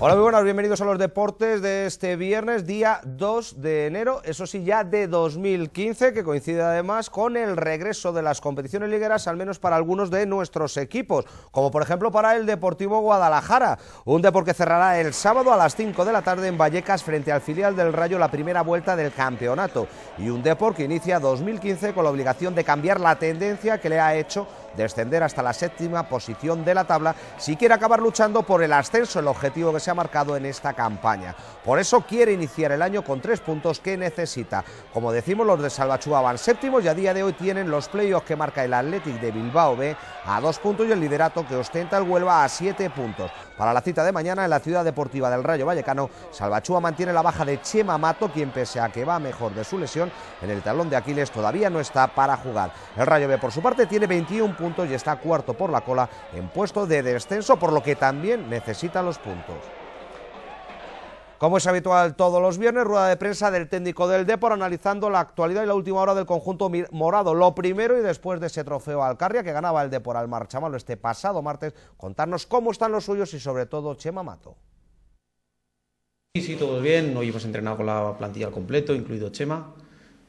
Hola, muy buenas, bienvenidos a los deportes de este viernes, día 2 de enero, eso sí, ya de 2015, que coincide además con el regreso de las competiciones ligueras, al menos para algunos de nuestros equipos, como por ejemplo para el Deportivo Guadalajara, un deporte que cerrará el sábado a las 5 de la tarde en Vallecas frente al filial del Rayo la primera vuelta del campeonato, y un deporte que inicia 2015 con la obligación de cambiar la tendencia que le ha hecho descender hasta la séptima posición de la tabla si quiere acabar luchando por el ascenso, el objetivo que se ha marcado en esta campaña. Por eso quiere iniciar el año con tres puntos que necesita. Como decimos, los de Salvachúa van séptimos y a día de hoy tienen los playoffs que marca el Athletic de Bilbao B a dos puntos y el liderato que ostenta el Huelva a siete puntos. Para la cita de mañana en la ciudad deportiva del Rayo Vallecano, Salvachúa mantiene la baja de Chema Mato, quien pese a que va mejor de su lesión en el talón de Aquiles, todavía no está para jugar. El Rayo B, por su parte, tiene 21 puntos y está cuarto por la cola en puesto de descenso, por lo que también necesita los puntos. Como es habitual todos los viernes, rueda de prensa del técnico del Depor analizando la actualidad y la última hora del conjunto morado. Lo primero y después de ese trofeo alcarria que ganaba el Depor al Marchamalo este pasado martes, contarnos cómo están los suyos y sobre todo Chema Mato. Sí, sí, todo bien. Hoy hemos entrenado con la plantilla al completo, incluido Chema,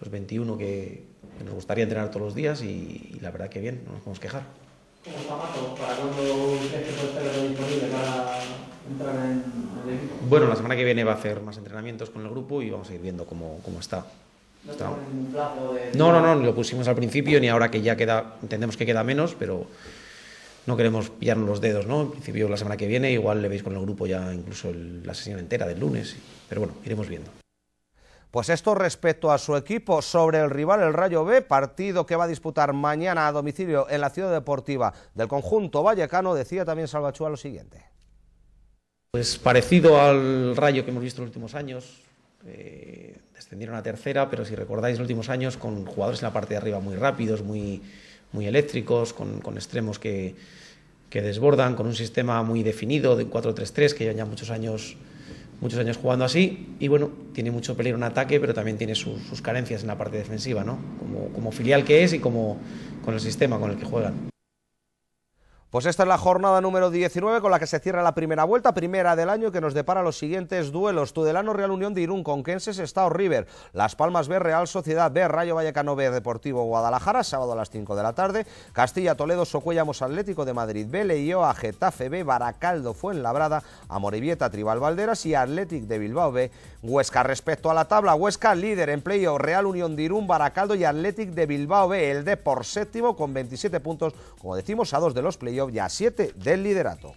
los 21 que, nos gustaría entrenar todos los días y, la verdad que bien, no nos podemos quejar. en equipo? Bueno, la semana que viene va a hacer más entrenamientos con el grupo y vamos a ir viendo cómo, está. ¿No, está... Plazo de... no, no, no, lo pusimos al principio ni ahora que ya queda, entendemos que queda menos, pero no queremos pillarnos los dedos, ¿no? En principio la semana que viene igual le veis con el grupo ya incluso la sesión entera del lunes, pero bueno, iremos viendo. Pues esto respecto a su equipo sobre el rival, el Rayo B, partido que va a disputar mañana a domicilio en la ciudad deportiva del conjunto vallecano, decía también Salvachúa lo siguiente. Pues parecido al Rayo que hemos visto en los últimos años, eh, descendieron a tercera, pero si recordáis los últimos años con jugadores en la parte de arriba muy rápidos, muy, muy eléctricos, con, extremos que, que desbordan, con un sistema muy definido de 4-3-3 que llevan ya muchos años muchos años jugando así y bueno, tiene mucho peligro en ataque, pero también tiene sus, carencias en la parte defensiva, ¿no? Como, como filial que es y como con el sistema con el que juegan. Pues esta es la jornada número 19 con la que se cierra la primera vuelta, primera del año que nos depara los siguientes duelos. Tudelano Real Unión de Irún, Conquenses, Estado River, Las Palmas B, Real Sociedad B, Rayo Vallecano B, Deportivo Guadalajara, sábado a las 5 de la tarde, Castilla, Toledo, Socuellamos Atlético de Madrid B, A Getafe B, Baracaldo, Fuenlabrada, Amorivieta, Tribal Valderas y Atlético de Bilbao B, Huesca. Respecto a la tabla, Huesca líder en Playo Real Unión de Irún, Baracaldo y Atlético de Bilbao B, el de por séptimo con 27 puntos, como decimos, a dos de los playo ya 7 del liderato.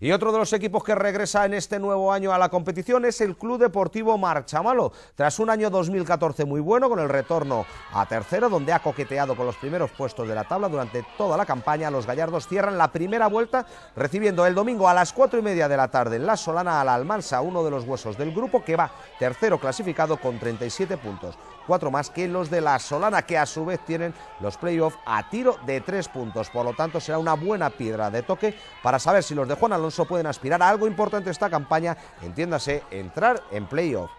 Y otro de los equipos que regresa en este nuevo año a la competición es el Club Deportivo Marchamalo, tras un año 2014 muy bueno con el retorno a tercero, donde ha coqueteado con los primeros puestos de la tabla durante toda la campaña. Los gallardos cierran la primera vuelta recibiendo el domingo a las cuatro y media de la tarde en La Solana a la Almansa, uno de los huesos del grupo que va tercero clasificado con 37 puntos, cuatro más que los de La Solana que a su vez tienen los playoffs a tiro de tres puntos. Por lo tanto será una buena piedra de toque para saber si los de Juan pueden aspirar a algo importante esta campaña, entiéndase, entrar en playoff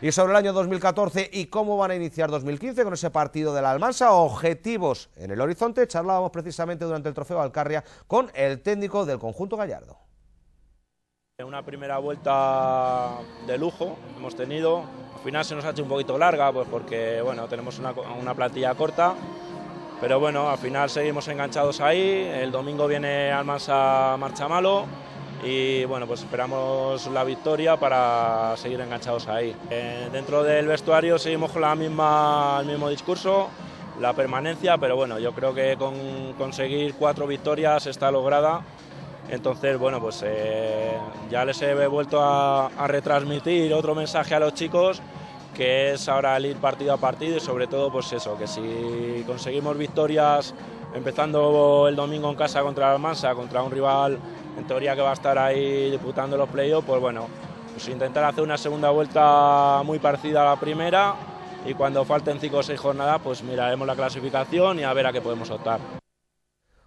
y sobre el año 2014 y cómo van a iniciar 2015 con ese partido de la Almansa. Objetivos en el horizonte. Charlábamos precisamente durante el trofeo Alcarria con el técnico del conjunto gallardo. Una primera vuelta de lujo hemos tenido. Al final se nos ha hecho un poquito larga, pues porque bueno, tenemos una, una plantilla corta. Pero bueno, al final seguimos enganchados ahí. El domingo viene Almansa Malo... y bueno, pues esperamos la victoria para seguir enganchados ahí. Eh, dentro del vestuario seguimos con la misma, el mismo discurso, la permanencia, pero bueno, yo creo que con conseguir cuatro victorias está lograda. Entonces, bueno, pues eh, ya les he vuelto a retransmitir otro mensaje a los chicos que es ahora el ir partido a partido y sobre todo pues eso, que si conseguimos victorias empezando el domingo en casa contra la Almansa, contra un rival en teoría que va a estar ahí disputando los playoffs, pues bueno, pues intentar hacer una segunda vuelta muy parecida a la primera y cuando falten cinco o seis jornadas pues miraremos la clasificación y a ver a qué podemos optar.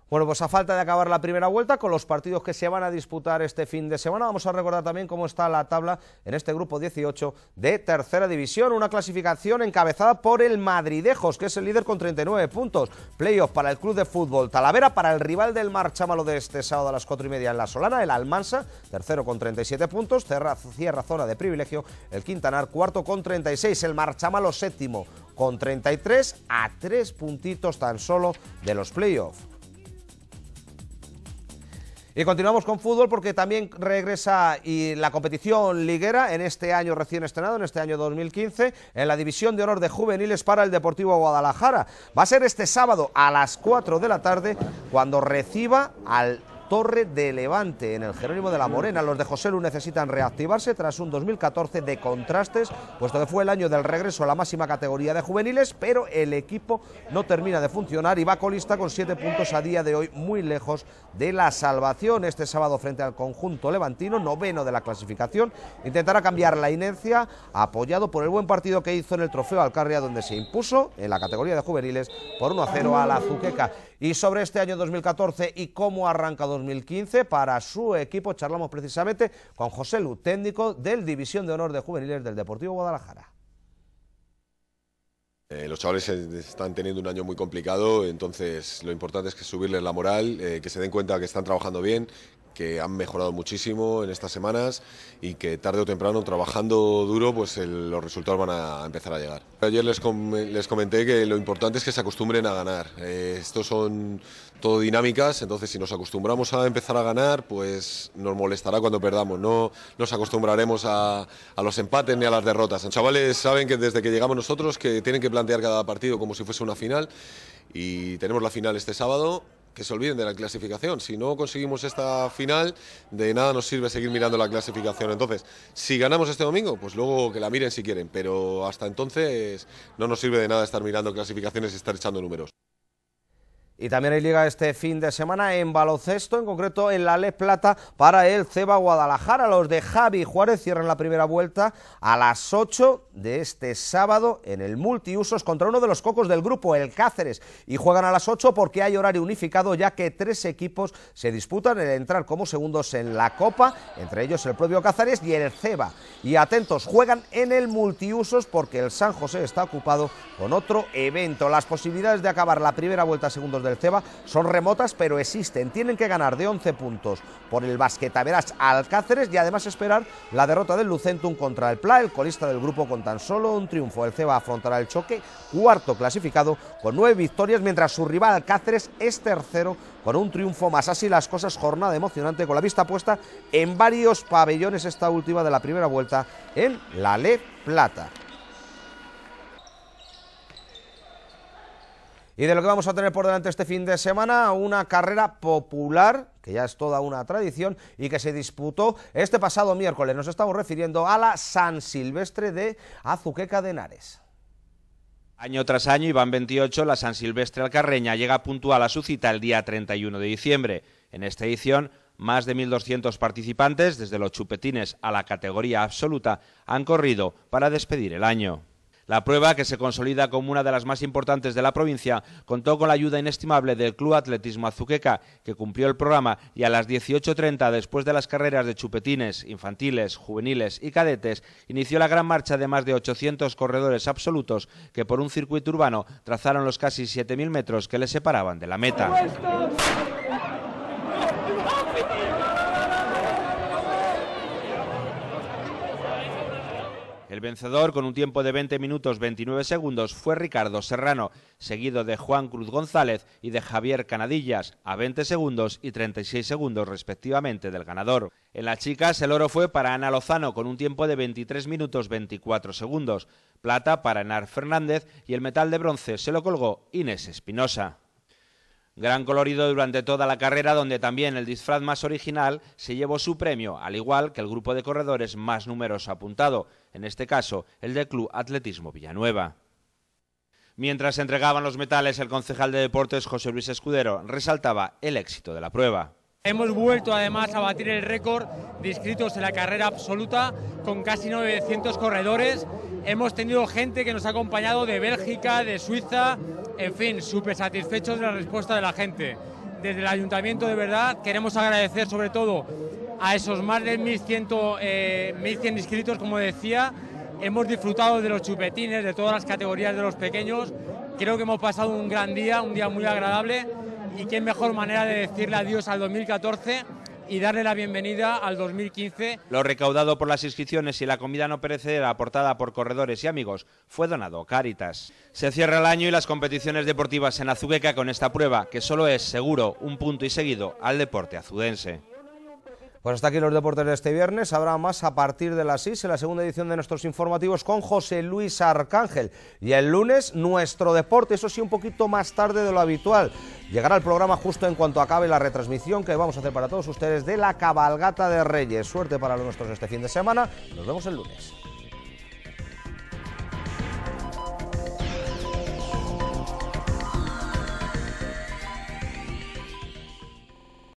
Bueno, pues a falta de acabar la primera vuelta, con los partidos que se van a disputar este fin de semana, vamos a recordar también cómo está la tabla en este grupo 18 de tercera división, una clasificación encabezada por el Madridejos, que es el líder con 39 puntos, playoff para el club de fútbol Talavera, para el rival del Mar de este sábado a las 4 y media en La Solana, el Almansa, tercero con 37 puntos, cierra, zona de privilegio, el Quintanar, cuarto con 36, el Mar séptimo con 33, a tres puntitos tan solo de los playoffs. Y continuamos con fútbol porque también regresa y la competición liguera en este año recién estrenado, en este año 2015, en la División de Honor de Juveniles para el Deportivo Guadalajara. Va a ser este sábado a las 4 de la tarde cuando reciba al Torre de Levante, en el Jerónimo de la Morena. Los de José Lu necesitan reactivarse tras un 2014 de contrastes, puesto que fue el año del regreso a la máxima categoría de juveniles, pero el equipo no termina de funcionar y va colista con siete puntos a día de hoy, muy lejos de la salvación. Este sábado frente al conjunto levantino, noveno de la clasificación, intentará cambiar la inercia, apoyado por el buen partido que hizo en el trofeo Alcarria, donde se impuso en la categoría de juveniles por 1 0 a la Zuqueca. Y sobre este año 2014 y cómo arranca 2015 para su equipo charlamos precisamente con José Lu, técnico del División de Honor de Juveniles del Deportivo Guadalajara. Eh, los chavales eh, están teniendo un año muy complicado, entonces lo importante es que subirles la moral, eh, que se den cuenta que están trabajando bien, que han mejorado muchísimo en estas semanas y que tarde o temprano trabajando duro pues los resultados van a empezar a llegar. Ayer les, comenté que lo importante es que se acostumbren a ganar. Eh, estos son todo dinámicas, entonces si nos acostumbramos a empezar a ganar pues nos molestará cuando perdamos. No nos acostumbraremos a, a los empates ni a las derrotas. Los chavales saben que desde que llegamos nosotros que tienen que plantear cada partido como si fuese una final y tenemos la final este sábado que se olviden de la clasificación. Si no conseguimos esta final, de nada nos sirve seguir mirando la clasificación. Entonces, si ganamos este domingo, pues luego que la miren si quieren, pero hasta entonces no nos sirve de nada estar mirando clasificaciones y estar echando números. Y también hay liga este fin de semana en baloncesto, en concreto en la Le Plata para el Ceba Guadalajara. Los de Javi Juárez cierran la primera vuelta a las 8 de este sábado en el Multiusos contra uno de los cocos del grupo, el Cáceres. Y juegan a las 8 porque hay horario unificado ya que tres equipos se disputan el entrar como segundos en la Copa, entre ellos el propio Cáceres y el Ceba. Y atentos, juegan en el Multiusos porque el San José está ocupado con otro evento. Las posibilidades de acabar la primera vuelta segundos del Ceba son remotas, pero existen. Tienen que ganar de 11 puntos por el Basquetaveras al Cáceres y además esperar la derrota del Lucentum contra el Pla, el colista del grupo con tan solo un triunfo. El Ceba afrontará el choque, cuarto clasificado con nueve victorias, mientras su rival Cáceres es tercero con un triunfo más. Así las cosas, jornada emocionante con la vista puesta en varios pabellones esta última de la primera vuelta en la Le Plata. Y de lo que vamos a tener por delante este fin de semana, una carrera popular, que ya es toda una tradición, y que se disputó este pasado miércoles. Nos estamos refiriendo a la San Silvestre de Azuqueca de Henares. Año tras año, van 28, la San Silvestre Alcarreña llega puntual a su cita el día 31 de diciembre. En esta edición, más de 1.200 participantes, desde los chupetines a la categoría absoluta, han corrido para despedir el año. La prueba, que se consolida como una de las más importantes de la provincia, contó con la ayuda inestimable del Club Atletismo Azuqueca, que cumplió el programa y a las 18.30, después de las carreras de chupetines, infantiles, juveniles y cadetes, inició la gran marcha de más de 800 corredores absolutos que por un circuito urbano trazaron los casi 7.000 metros que les separaban de la meta. El vencedor, con un tiempo de 20 minutos 29 segundos, fue Ricardo Serrano, seguido de Juan Cruz González y de Javier Canadillas, a 20 segundos y 36 segundos respectivamente del ganador. En las chicas, el oro fue para Ana Lozano, con un tiempo de 23 minutos 24 segundos, plata para Enar Fernández y el metal de bronce se lo colgó Inés Espinosa. Gran colorido durante toda la carrera donde también el disfraz más original se llevó su premio, al igual que el grupo de corredores más numeroso apuntado, en este caso el de Club Atletismo Villanueva. Mientras entregaban los metales, el concejal de deportes José Luis Escudero resaltaba el éxito de la prueba. Hemos vuelto además a batir el récord de inscritos en la carrera absoluta con casi 900 corredores. Hemos tenido gente que nos ha acompañado de Bélgica, de Suiza, en fin, súper satisfechos de la respuesta de la gente. Desde el ayuntamiento de verdad queremos agradecer sobre todo a esos más de 1.100, eh, inscritos, como decía. Hemos disfrutado de los chupetines, de todas las categorías de los pequeños. Creo que hemos pasado un gran día, un día muy agradable y qué mejor manera de decirle adiós al 2014 y darle la bienvenida al 2015. Lo recaudado por las inscripciones y la comida no perecedera aportada por corredores y amigos fue donado a Cáritas. Se cierra el año y las competiciones deportivas en Azuqueca con esta prueba, que solo es seguro un punto y seguido al deporte azudense. Pues hasta aquí los deportes de este viernes. Habrá más a partir de las 6 en la segunda edición de nuestros informativos con José Luis Arcángel. Y el lunes nuestro deporte, eso sí, un poquito más tarde de lo habitual. Llegará el programa justo en cuanto acabe la retransmisión que vamos a hacer para todos ustedes de la cabalgata de Reyes. Suerte para los nuestros este fin de semana. Nos vemos el lunes.